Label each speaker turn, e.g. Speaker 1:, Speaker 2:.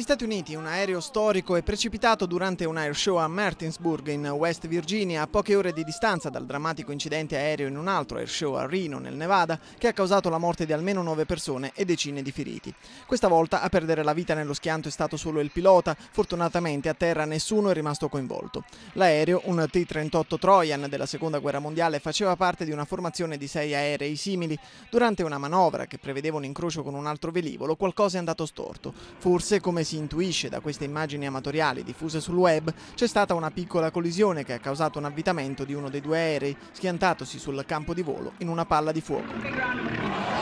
Speaker 1: Negli Stati Uniti un aereo storico è precipitato durante un airshow a Martinsburg in West Virginia a poche ore di distanza dal drammatico incidente aereo in un altro airshow a Reno nel Nevada che ha causato la morte di almeno nove persone e decine di feriti. Questa volta a perdere la vita nello schianto è stato solo il pilota, fortunatamente a terra nessuno è rimasto coinvolto. L'aereo, un T-38 Trojan della seconda guerra mondiale, faceva parte di una formazione di sei aerei simili. Durante una manovra che prevedeva un incrocio con un altro velivolo qualcosa è andato storto, forse come si intuisce da queste immagini amatoriali diffuse sul web, c'è stata una piccola collisione che ha causato un avvitamento di uno dei due aerei, schiantatosi sul campo di volo in una palla di
Speaker 2: fuoco.